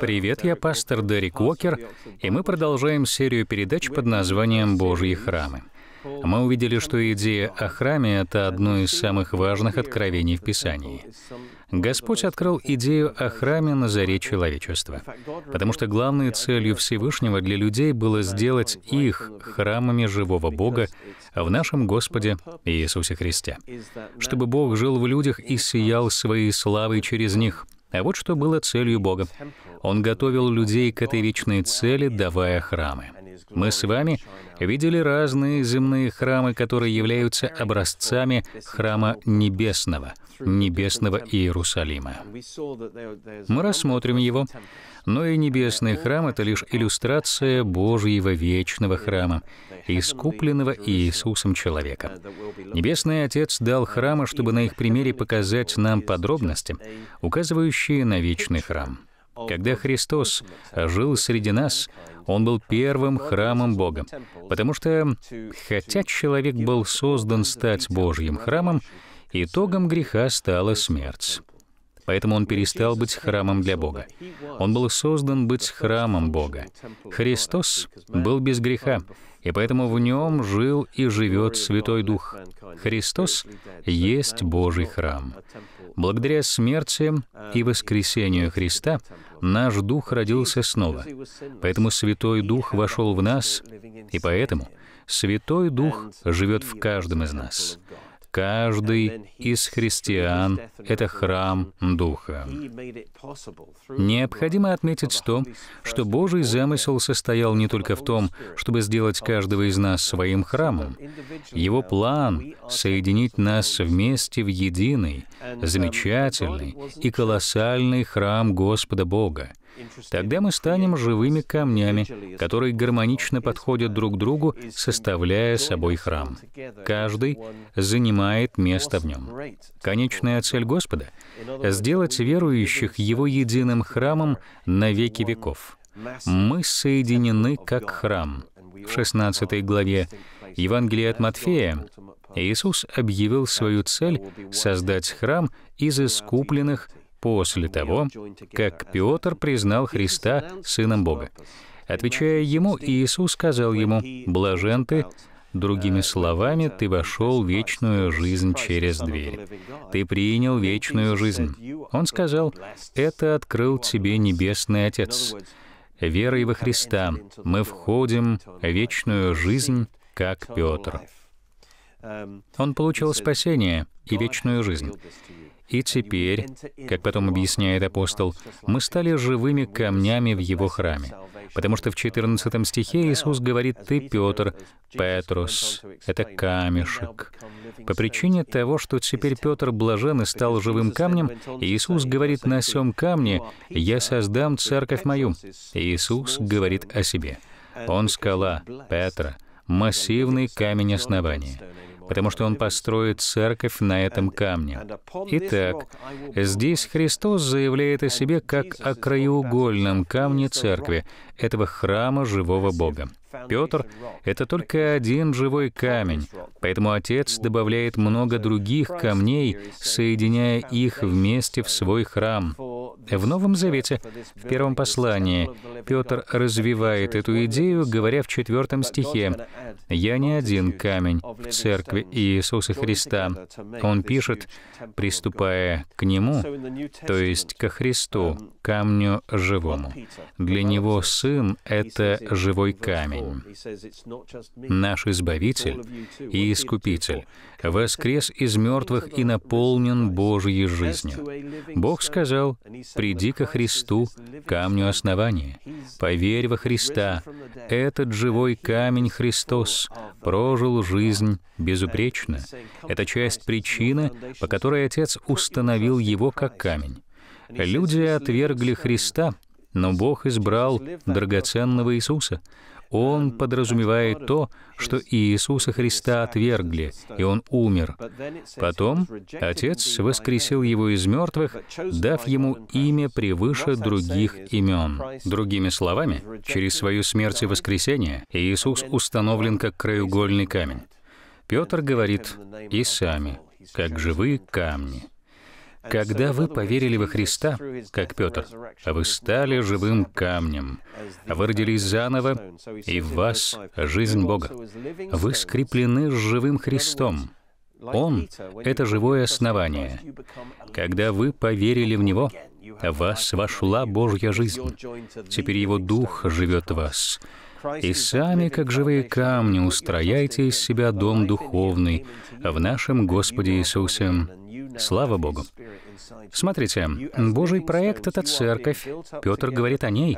Привет, я пастор Дерек Уокер, и мы продолжаем серию передач под названием «Божьи храмы». Мы увидели, что идея о храме — это одно из самых важных откровений в Писании. Господь открыл идею о храме на заре человечества, потому что главной целью Всевышнего для людей было сделать их храмами живого Бога в нашем Господе Иисусе Христе, чтобы Бог жил в людях и сиял своей славой через них — а вот что было целью Бога. Он готовил людей к этой вечной цели, давая храмы. Мы с вами видели разные земные храмы, которые являются образцами храма небесного, небесного Иерусалима. Мы рассмотрим его. Но и небесный храм — это лишь иллюстрация Божьего вечного храма, искупленного Иисусом человека. Небесный Отец дал храма, чтобы на их примере показать нам подробности, указывающие на вечный храм. Когда Христос жил среди нас, Он был первым храмом Бога, потому что, хотя человек был создан стать Божьим храмом, итогом греха стала смерть. Поэтому он перестал быть храмом для Бога. Он был создан быть храмом Бога. Христос был без греха, и поэтому в нем жил и живет Святой Дух. Христос есть Божий храм. Благодаря смерти и воскресению Христа наш Дух родился снова. Поэтому Святой Дух вошел в нас, и поэтому Святой Дух живет в каждом из нас. Каждый из христиан — это храм Духа. Необходимо отметить то, что Божий замысел состоял не только в том, чтобы сделать каждого из нас своим храмом. Его план — соединить нас вместе в единый, замечательный и колоссальный храм Господа Бога — Тогда мы станем живыми камнями, которые гармонично подходят друг к другу, составляя собой храм. Каждый занимает место в нем. Конечная цель Господа — сделать верующих Его единым храмом на веки веков. Мы соединены как храм. В 16 главе Евангелия от Матфея Иисус объявил свою цель — создать храм из искупленных после того, как Петр признал Христа Сыном Бога. Отвечая ему, Иисус сказал ему, «Блажен ты, Другими словами, ты вошел в вечную жизнь через дверь. Ты принял вечную жизнь. Он сказал, это открыл тебе Небесный Отец. Верой во Христа мы входим в вечную жизнь, как Петр. Он получил спасение и вечную жизнь. И теперь, как потом объясняет апостол, мы стали живыми камнями в его храме. Потому что в 14 стихе Иисус говорит, «Ты, Петр, Петрус, это камешек». По причине того, что теперь Петр блажен и стал живым камнем, Иисус говорит, «На сем камне я создам церковь мою». Иисус говорит о себе. Он скала Петра, массивный камень основания потому что Он построит церковь на этом камне. Итак, здесь Христос заявляет о себе как о краеугольном камне церкви, этого храма живого Бога. Петр — это только один живой камень, поэтому Отец добавляет много других камней, соединяя их вместе в свой храм. В Новом Завете, в первом послании, Петр развивает эту идею, говоря в четвертом стихе, «Я не один камень в церкви Иисуса Христа». Он пишет, приступая к Нему, то есть ко Христу, камню живому. Для Него Сын — это живой камень. Наш Избавитель и Искупитель воскрес из мертвых и наполнен Божьей жизнью. Бог сказал, «Приди ко Христу, камню основания. Поверь во Христа. Этот живой камень Христос прожил жизнь безупречно. Это часть причины, по которой Отец установил его как камень. Люди отвергли Христа, но Бог избрал драгоценного Иисуса. Он подразумевает то, что Иисуса Христа отвергли, и Он умер. Потом Отец воскресил Его из мертвых, дав Ему имя превыше других имен. Другими словами, через свою смерть и воскресение Иисус установлен как краеугольный камень. Петр говорит «и сами, как живые камни». Когда вы поверили во Христа, как Петр, вы стали живым камнем, вы родились заново, и в вас жизнь Бога. Вы скреплены с живым Христом. Он — это живое основание. Когда вы поверили в Него, в вас вошла Божья жизнь. Теперь Его Дух живет в вас и сами, как живые камни, устрояйте из себя дом духовный в нашем Господе Иисусе. Слава Богу! Смотрите, Божий проект — это церковь. Петр говорит о ней.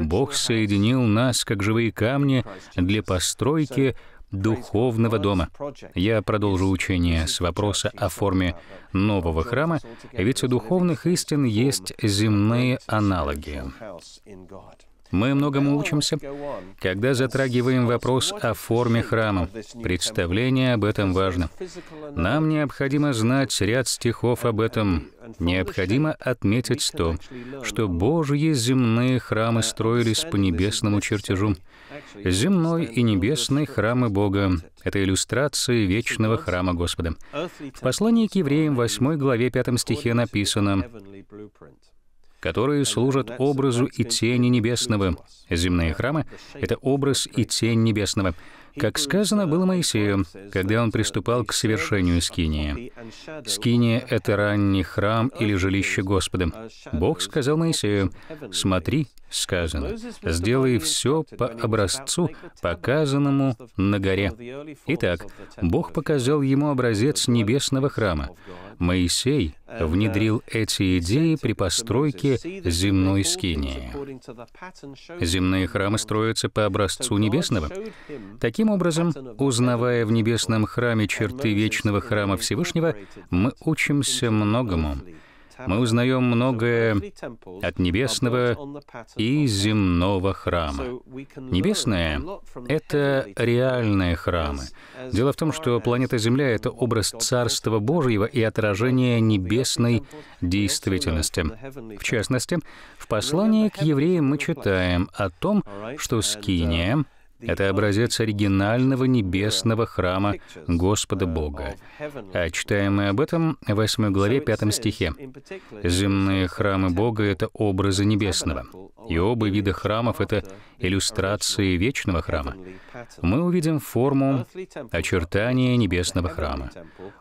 Бог соединил нас, как живые камни, для постройки духовного дома. Я продолжу учение с вопроса о форме нового храма, ведь у духовных истин есть земные аналоги. Мы многому учимся, когда затрагиваем вопрос о форме храма. Представление об этом важно. Нам необходимо знать ряд стихов об этом. Необходимо отметить то, что Божьи земные храмы строились по небесному чертежу. Земной и небесный храмы Бога — это иллюстрации вечного храма Господа. В послании к евреям 8 главе 5 стихе написано которые служат образу и тени небесного. Земные храмы — это образ и тень небесного. Как сказано было Моисею, когда он приступал к совершению Скинии. Скиния — это ранний храм или жилище Господа. Бог сказал Моисею, «Смотри, сказано, «Сделай все по образцу, показанному на горе». Итак, Бог показал ему образец небесного храма. Моисей э, внедрил эти идеи при постройке земной скинии. Земные храмы строятся по образцу небесного. Таким образом, узнавая в небесном храме черты вечного храма Всевышнего, мы учимся многому мы узнаем многое от небесного и земного храма. Небесное — это реальные храмы. Дело в том, что планета Земля — это образ Царства Божьего и отражение небесной действительности. В частности, в послании к евреям мы читаем о том, что Скиния — это образец оригинального небесного храма Господа Бога. А читаем мы об этом в 8 главе 5 стихе. Земные храмы Бога — это образы небесного. И оба вида храмов — это иллюстрации вечного храма. Мы увидим форму очертания небесного храма.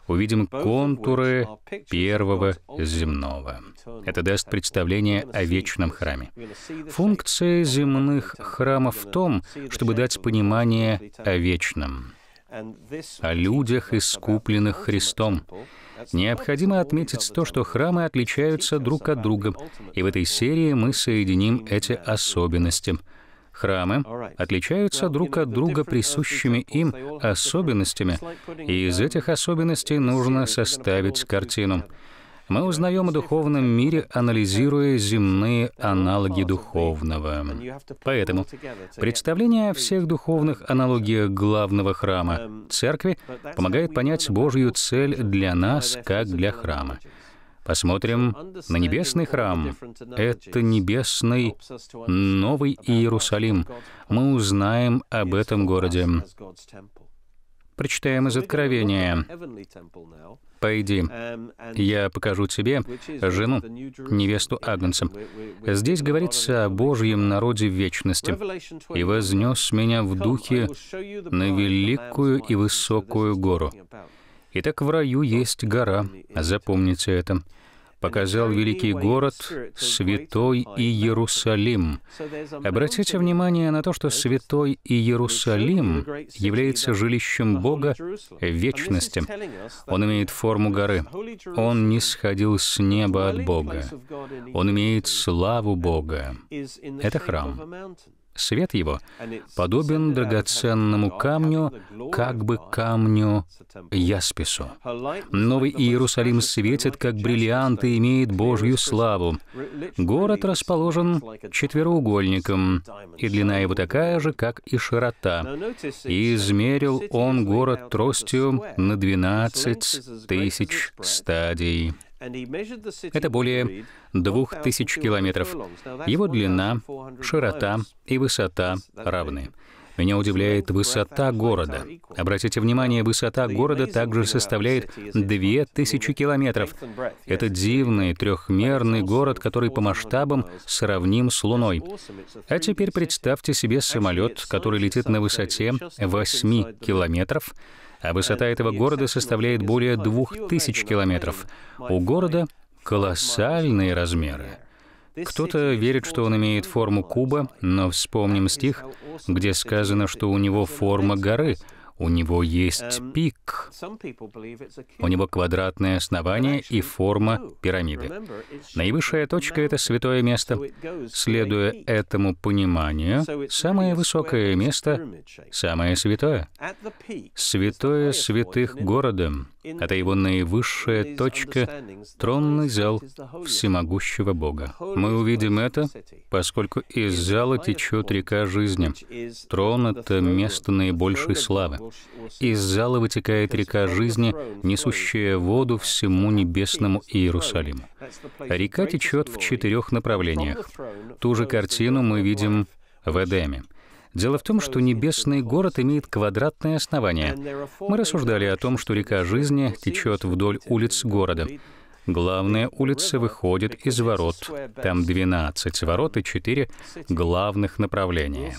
Увидим контуры первого земного. Это даст представление о вечном храме. Функция земных храмов в том, чтобы дать дать понимание о вечном, о людях, искупленных Христом. Необходимо отметить то, что храмы отличаются друг от друга, и в этой серии мы соединим эти особенности. Храмы отличаются друг от друга присущими им особенностями, и из этих особенностей нужно составить картину — мы узнаем о духовном мире, анализируя земные аналоги духовного. Поэтому представление о всех духовных аналогиях главного храма церкви помогает понять Божью цель для нас, как для храма. Посмотрим на небесный храм. Это небесный Новый Иерусалим. Мы узнаем об этом городе. Прочитаем из Откровения. «Пойди, я покажу тебе жену, невесту Агнца». Здесь говорится о Божьем народе в вечности. «И вознес меня в духе на великую и высокую гору». Итак, в раю есть гора, запомните это показал великий город, Святой Иерусалим. Обратите внимание на то, что Святой Иерусалим является жилищем Бога вечности. Он имеет форму горы. Он не сходил с неба от Бога. Он имеет славу Бога. Это храм свет его подобен uh, драгоценному камню, как бы камню Яспису. Новый Иерусалим светит, как бриллиант, и имеет Божью славу. Город расположен четвероугольником, и длина его такая же, как и широта. И измерил он город тростью на 12 тысяч стадий. Это более двух тысяч километров. Его длина, широта и высота равны. Меня удивляет высота города. Обратите внимание, высота города также составляет 2000 километров. Это дивный трехмерный город, который по масштабам сравним с Луной. А теперь представьте себе самолет, который летит на высоте 8 километров, а высота этого города составляет более двух тысяч километров. У города колоссальные размеры. Кто-то верит, что он имеет форму куба, но вспомним стих, где сказано, что у него форма горы, у него есть эм, пик. У него квадратное основание и форма oh, пирамиды. Наивысшая точка — это святое место. Следуя этому пониманию, самое высокое место — самое святое. Святое святых города — это его наивысшая точка, тронный зал всемогущего Бога. Мы увидим это, поскольку из зала течет река жизни. Трон — это место наибольшей славы. Из зала вытекает река жизни, несущая воду всему небесному Иерусалиму. Река течет в четырех направлениях. Ту же картину мы видим в Эдеме. Дело в том, что небесный город имеет квадратное основание. Мы рассуждали о том, что река жизни течет вдоль улиц города. Главная улица выходит из ворот. Там 12 ворот и 4 главных направления.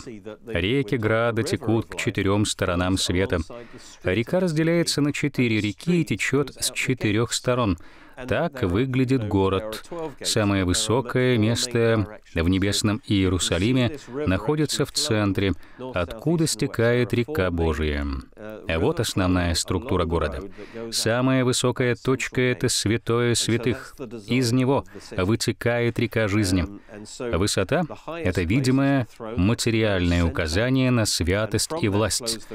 Реки Града текут к четырем сторонам света. Река разделяется на четыре реки и течет с четырех сторон — так выглядит город. Самое высокое место в небесном Иерусалиме находится в центре, откуда стекает река Божия. А вот основная структура города. Самая высокая точка — это святое святых. Из него вытекает река жизни. Высота — это видимое материальное указание на святость и власть.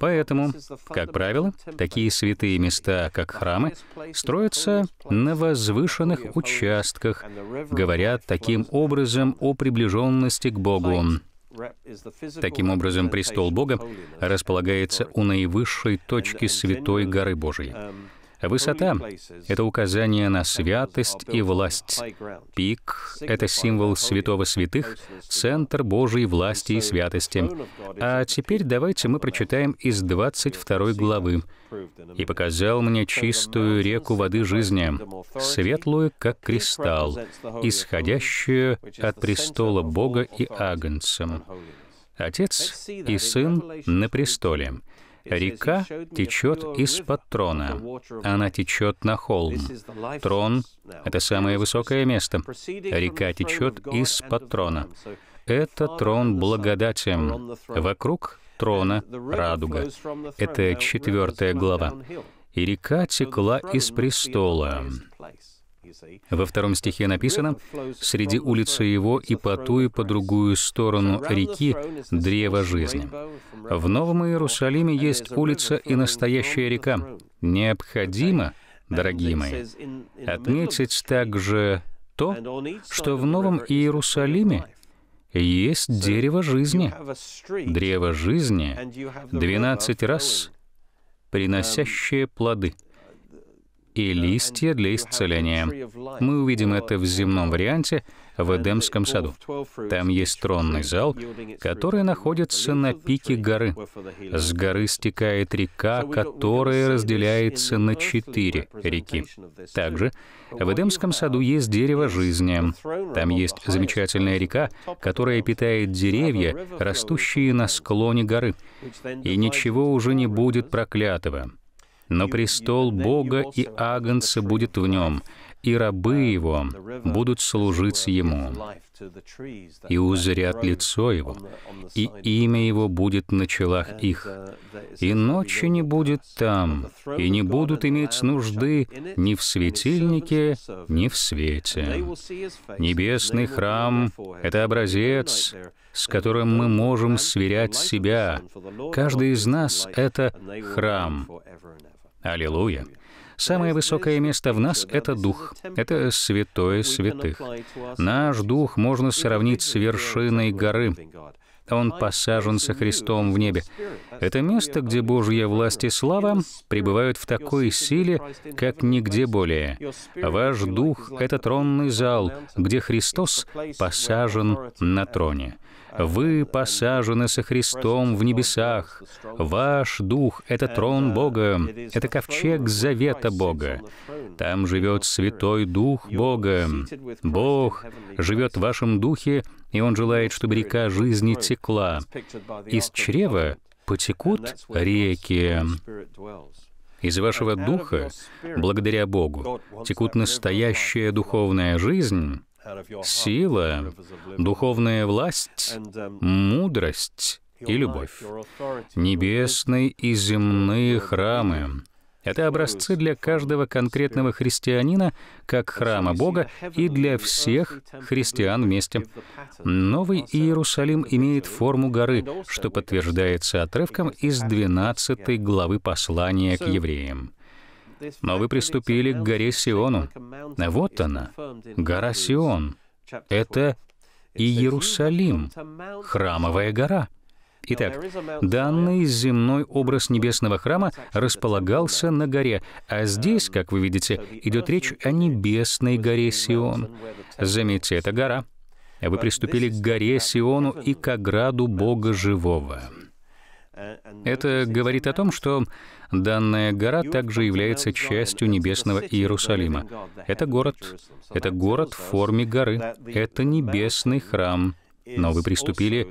Поэтому, как правило, такие святые места, как храмы, строятся на возвышенных участках, говорят таким образом о приближенности к Богу. Таким образом, престол Бога располагается у наивысшей точки Святой Горы Божией. Высота — это указание на святость и власть. Пик — это символ святого святых, центр Божьей власти и святости. А теперь давайте мы прочитаем из 22 главы. «И показал мне чистую реку воды жизни, светлую, как кристалл, исходящую от престола Бога и Агнца». Отец и Сын на престоле. Река течет из-под трона. Она течет на холм. Трон — это самое высокое место. Река течет из-под трона. Это трон благодати. Вокруг трона радуга. Это четвертая глава. И река текла из престола. Во втором стихе написано, «Среди улицы его и по ту, и по другую сторону реки древо жизни». В Новом Иерусалиме есть улица и настоящая река. Необходимо, дорогие мои, отметить также то, что в Новом Иерусалиме есть дерево жизни. Древо жизни 12 раз приносящее плоды — и листья для исцеления. Мы увидим это в земном варианте в Эдемском саду. Там есть тронный зал, который находится на пике горы. С горы стекает река, которая разделяется на четыре реки. Также в Эдемском саду есть дерево жизни. Там есть замечательная река, которая питает деревья, растущие на склоне горы. И ничего уже не будет проклятого но престол Бога и Агнца будет в нем, и рабы его будут служить ему, и узрят лицо его, и имя его будет на челах их, и ночи не будет там, и не будут иметь нужды ни в светильнике, ни в свете. Небесный храм — это образец, с которым мы можем сверять себя. Каждый из нас — это храм. Аллилуйя! Самое высокое место в нас — это Дух. Это святое святых. Наш Дух можно сравнить с вершиной горы. Он посажен со Христом в небе. Это место, где Божья власть и слава пребывают в такой силе, как нигде более. Ваш дух — это тронный зал, где Христос посажен на троне. Вы посажены со Христом в небесах. Ваш дух — это трон Бога, это ковчег завета Бога. Там живет Святой Дух Бога. Бог живет в вашем духе, и Он желает, чтобы река жизни текла. Из чрева потекут реки. Из вашего духа, благодаря Богу, текут настоящая духовная жизнь, сила, духовная власть, мудрость и любовь, небесные и земные храмы. Это образцы для каждого конкретного христианина, как храма Бога, и для всех христиан вместе. Новый Иерусалим имеет форму горы, что подтверждается отрывком из 12 главы послания к евреям но вы приступили к горе Сиону. Вот она, гора Сион. Это и Иерусалим, храмовая гора. Итак, данный земной образ небесного храма располагался на горе, а здесь, как вы видите, идет речь о небесной горе Сион. Заметьте, это гора. Вы приступили к горе Сиону и к ограду Бога Живого. Это говорит о том, что Данная гора также является частью небесного Иерусалима. Это город. Это город в форме горы. Это небесный храм но вы приступили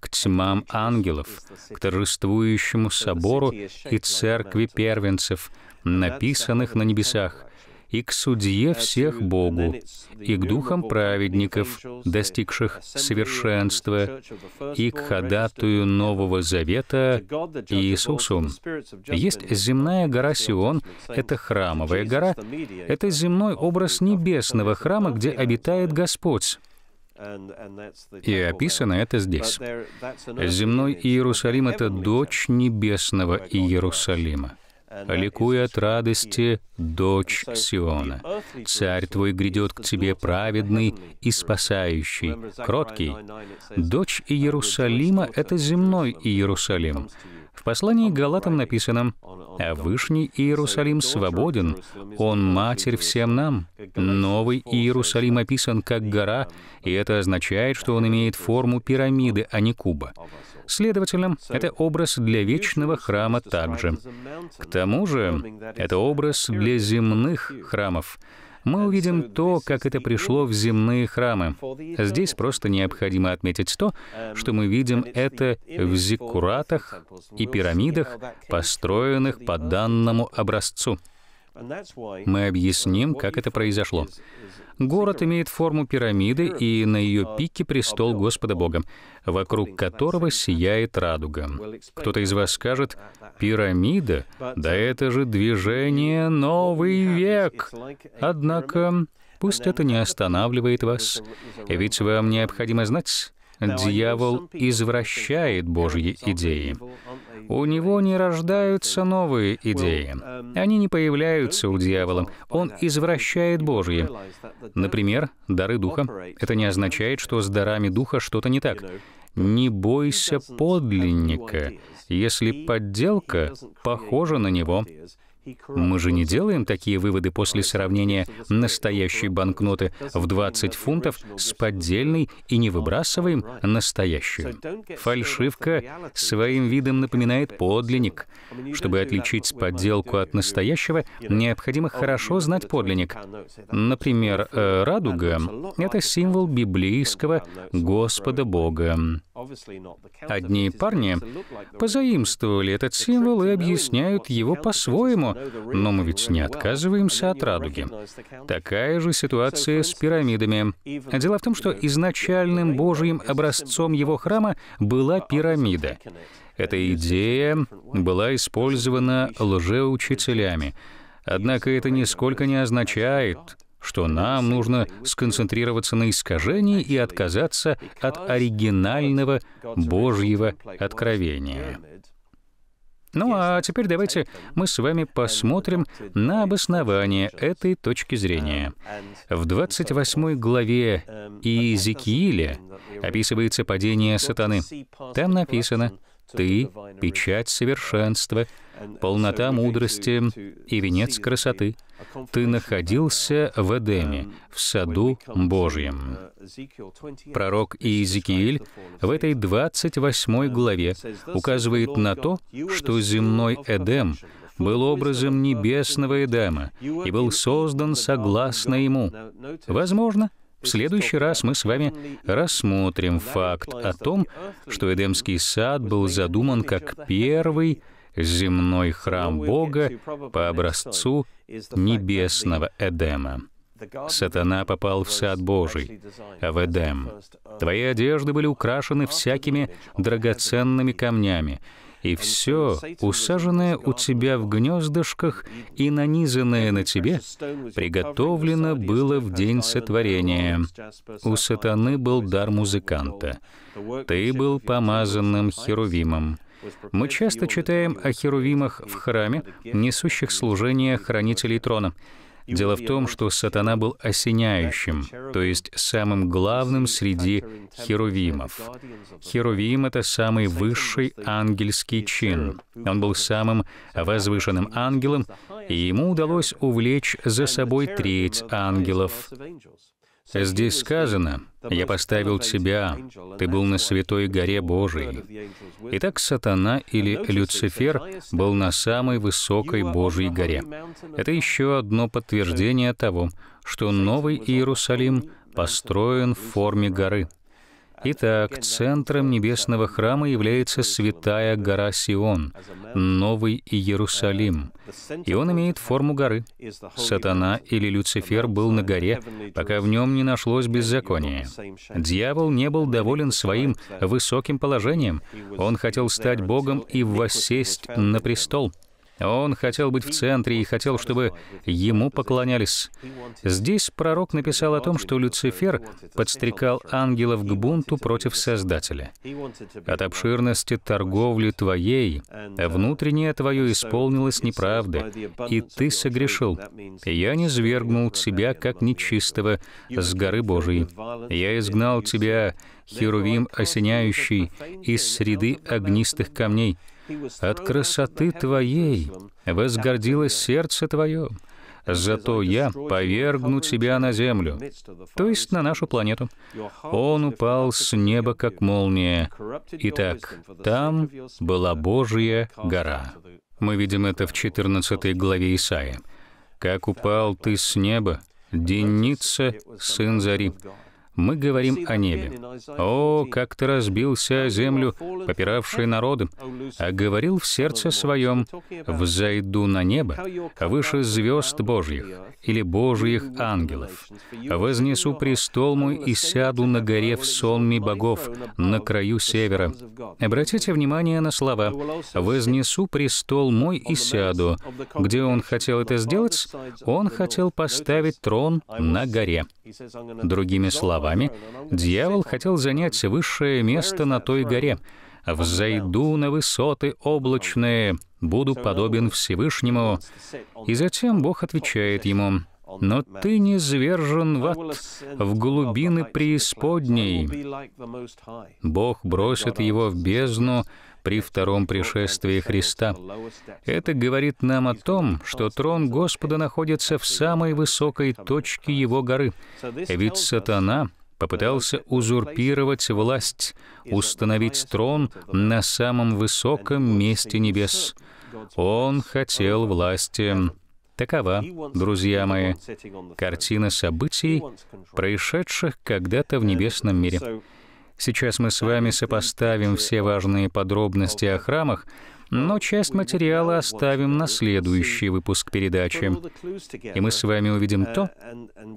к тьмам ангелов, к торжествующему собору и церкви первенцев, написанных на небесах и к судье всех Богу, и к духам праведников, достигших совершенства, и к ходатую Нового Завета Иисусу. Есть земная гора Сион, это храмовая гора, это земной образ небесного храма, где обитает Господь. И описано это здесь. Земной Иерусалим — это дочь небесного Иерусалима ликуй от радости, дочь Сиона. Царь твой грядет к тебе праведный и спасающий, кроткий. Дочь Иерусалима — это земной Иерусалим. В послании к Галатам написано, «А Вышний Иерусалим свободен, он матерь всем нам». Новый Иерусалим описан как гора, и это означает, что он имеет форму пирамиды, а не куба. Следовательно, это образ для вечного храма также. К тому же, это образ для земных храмов. Мы увидим то, как это пришло в земные храмы. Здесь просто необходимо отметить то, что мы видим это в зиккуратах и пирамидах, построенных по данному образцу. Мы объясним, как это произошло. Город имеет форму пирамиды, и на ее пике престол Господа Бога, вокруг которого сияет радуга. Кто-то из вас скажет, пирамида? Да это же движение «Новый век». Однако Пусть это не останавливает вас, ведь вам необходимо знать, Дьявол извращает Божьи идеи. У него не рождаются новые эм, идеи. Они не появляются у дьявола. Он извращает Божьи. Например, дары Духа. Это не означает, что с дарами Духа что-то не так. «Не бойся подлинника, если подделка похожа на него». Мы же не делаем такие выводы после сравнения настоящей банкноты в 20 фунтов с поддельной и не выбрасываем настоящую. Фальшивка своим видом напоминает подлинник. Чтобы отличить подделку от настоящего, необходимо хорошо знать подлинник. Например, э, радуга — это символ библейского Господа Бога. Одни парни позаимствовали этот символ и объясняют его по-своему, но мы ведь не отказываемся от радуги. Такая же ситуация с пирамидами. Дело в том, что изначальным божьим образцом его храма была пирамида. Эта идея была использована лжеучителями. Однако это нисколько не означает, что нам нужно сконцентрироваться на искажении и отказаться от оригинального Божьего откровения. Ну а теперь давайте мы с вами посмотрим на обоснование этой точки зрения. В 28 главе Иезекииля описывается падение сатаны. Там написано «Ты — печать совершенства, полнота мудрости и венец красоты» ты находился в Эдеме, в саду Божьем. Пророк Иезекииль в этой 28 главе указывает на то, что земной Эдем был образом небесного Эдема и был создан согласно ему. Возможно, в следующий раз мы с вами рассмотрим факт о том, что Эдемский сад был задуман как первый земной храм Бога по образцу небесного Эдема. Сатана попал в сад Божий, а в Эдем. Твои одежды были украшены всякими драгоценными камнями, и все, усаженное у тебя в гнездышках и нанизанное на тебе, приготовлено было в день сотворения. У сатаны был дар музыканта. Ты был помазанным херувимом. Мы часто читаем о херувимах в храме, несущих служение хранителей трона. Дело в том, что сатана был осеняющим, то есть самым главным среди херувимов. Херувим — это самый высший ангельский чин. Он был самым возвышенным ангелом, и ему удалось увлечь за собой треть ангелов. Здесь сказано, «Я поставил тебя, ты был на святой горе Божией». Итак, сатана или Люцифер был на самой высокой Божьей горе. Это еще одно подтверждение того, что Новый Иерусалим построен в форме горы — Итак, центром небесного храма является Святая гора Сион, Новый Иерусалим, и он имеет форму горы. Сатана или Люцифер был на горе, пока в нем не нашлось беззакония. Дьявол не был доволен своим высоким положением, он хотел стать Богом и воссесть на престол. Он хотел быть в центре и хотел, чтобы ему поклонялись. Здесь пророк написал о том, что Люцифер подстрекал ангелов к бунту против Создателя. От обширности торговли твоей внутреннее твое исполнилось неправды, и ты согрешил. Я не свергнул тебя, как нечистого, с горы Божией. Я изгнал тебя, Херувим осеняющий, из среды огнистых камней. От красоты Твоей возгордилось сердце Твое, зато я повергну тебя на землю, то есть на нашу планету. Он упал с неба, как молния. Итак, там была Божья гора. Мы видим это в 14 главе Исаия. «Как упал ты с неба, Деница, сын Зари, мы говорим о небе. «О, как ты разбился о землю, попиравший народы, а говорил в сердце своем, «Взойду на небо, выше звезд Божьих или Божьих ангелов, вознесу престол мой и сяду на горе в сонме богов, на краю севера». Обратите внимание на слова «вознесу престол мой и сяду». Где он хотел это сделать? Он хотел поставить трон на горе. Другими словами, дьявол хотел занять высшее место на той горе. «Взойду на высоты облачные, буду подобен Всевышнему». И затем Бог отвечает ему, но ты не звержен в ад, в глубины преисподней. Бог бросит его в бездну, при втором пришествии Христа. Это говорит нам о том, что трон Господа находится в самой высокой точке Его горы. Ведь сатана попытался узурпировать власть, установить трон на самом высоком месте небес. Он хотел власти. Такова, друзья мои, картина событий, происшедших когда-то в небесном мире. Сейчас мы с вами сопоставим все важные подробности о храмах, но часть материала оставим на следующий выпуск передачи. И мы с вами увидим то,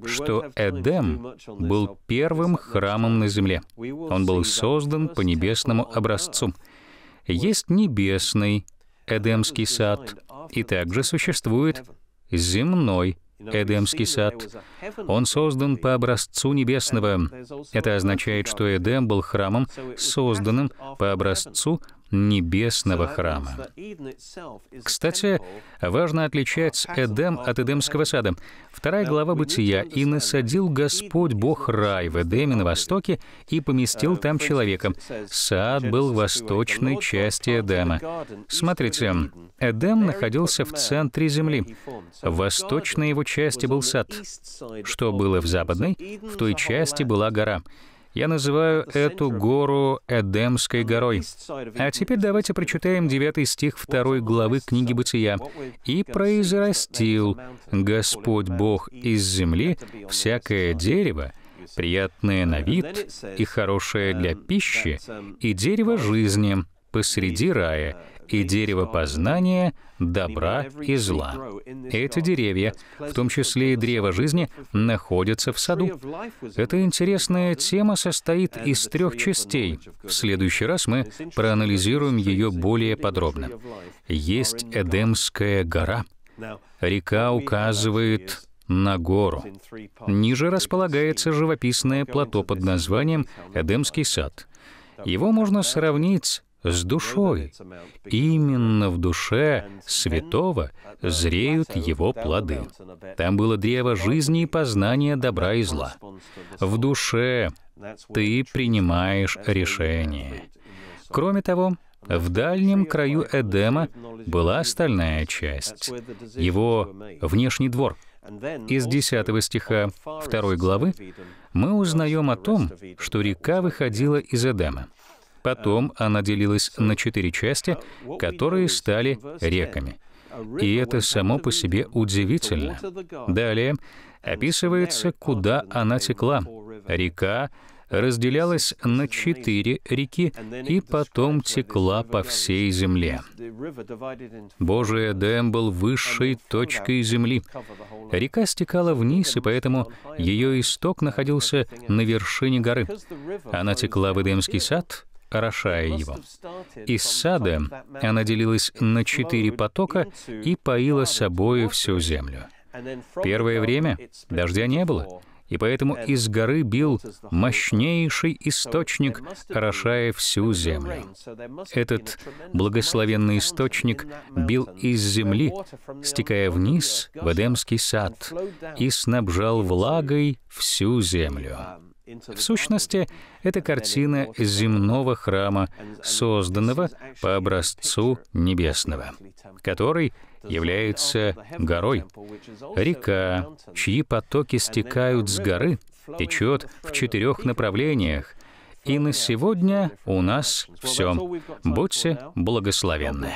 что Эдем был первым храмом на земле. Он был создан по небесному образцу. Есть небесный Эдемский сад, и также существует земной Эдемский сад. Он создан по образцу небесного. Это означает, что Эдем был храмом, созданным по образцу небесного храма. Кстати, важно отличать Эдем от Эдемского сада. Вторая глава Бытия. «И насадил Господь Бог рай в Эдеме на востоке и поместил uh, там человека. Сад был в восточной части Эдема». Смотрите, Эдем находился в центре земли. В восточной его части был сад. Что было в западной, в той части была гора. Я называю эту гору Эдемской горой. А теперь давайте прочитаем 9 стих 2 главы книги Бытия. «И произрастил Господь Бог из земли всякое дерево, приятное uh, на вид и хорошее для um, пищи, um, и дерево жизни посреди рая, uh, и дерево познания добра и зла. Эти деревья, в том числе и древо жизни, находятся в саду. Эта интересная тема состоит из трех частей. В следующий раз мы проанализируем ее более подробно. Есть Эдемская гора. Река указывает на гору. Ниже располагается живописное плато под названием Эдемский сад. Его можно сравнить с душой. Именно в душе святого зреют его плоды. Там было древо жизни и познания добра и зла. В душе ты принимаешь решение. Кроме того, в дальнем краю Эдема была остальная часть, его внешний двор. Из 10 стиха 2 главы мы узнаем о том, что река выходила из Эдема. Потом она делилась на четыре части, которые стали реками. И это само по себе удивительно. Далее описывается, куда она текла. Река разделялась на четыре реки и потом текла по всей земле. Божий Эдем был высшей точкой земли. Река стекала вниз, и поэтому ее исток находился на вершине горы. Она текла в Эдемский сад, орошая его. Из сада она делилась на четыре потока и поила собою всю землю. Первое время дождя не было, и поэтому из горы бил мощнейший источник, орошая всю землю. Этот благословенный источник бил из земли, стекая вниз в Эдемский сад, и снабжал влагой всю землю. В сущности, это картина земного храма, созданного по образцу небесного, который является горой. Река, чьи потоки стекают с горы, течет в четырех направлениях, и на сегодня у нас все. Будьте благословенны.